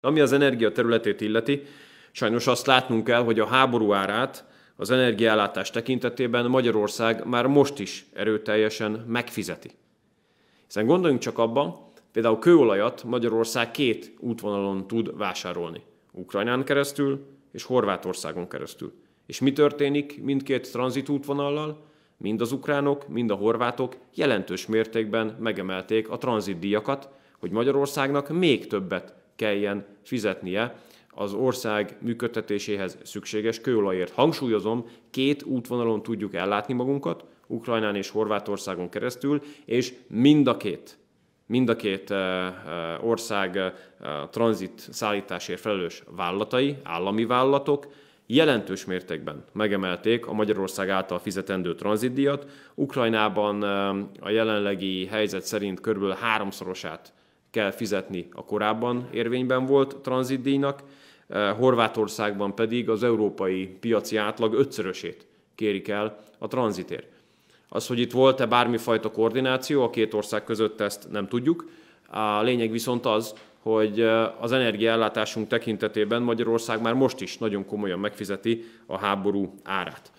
Ami az energia területét illeti, sajnos azt látnunk kell, hogy a háború árát az energiállátás tekintetében Magyarország már most is erőteljesen megfizeti. Hiszen gondoljunk csak abban, például kőolajat Magyarország két útvonalon tud vásárolni. Ukrajnán keresztül és Horvátországon keresztül. És mi történik mindkét útvonallal? Mind az ukránok, mind a horvátok jelentős mértékben megemelték a tranzitdíjakat, hogy Magyarországnak még többet kelljen fizetnie az ország működtetéséhez szükséges kőolajért. Hangsúlyozom, két útvonalon tudjuk ellátni magunkat, Ukrajnán és Horvátországon keresztül, és mind a két mind a két eh, eh, ország eh, tranzit szállításért felelős vállalatai, állami vállalatok jelentős mértékben megemelték a Magyarország által fizetendő tranzitdíjat. Ukrajnában a jelenlegi helyzet szerint körülbelül háromszorosát kell fizetni a korábban érvényben volt tranzitdíjnak, eh, Horvátországban pedig az európai piaci átlag ötszörösét kérik el a tranzitér. Az, hogy itt volt-e bármifajta koordináció a két ország között, ezt nem tudjuk. A lényeg viszont az, hogy eh, az energiaellátásunk tekintetében Magyarország már most is nagyon komolyan megfizeti a háború árát.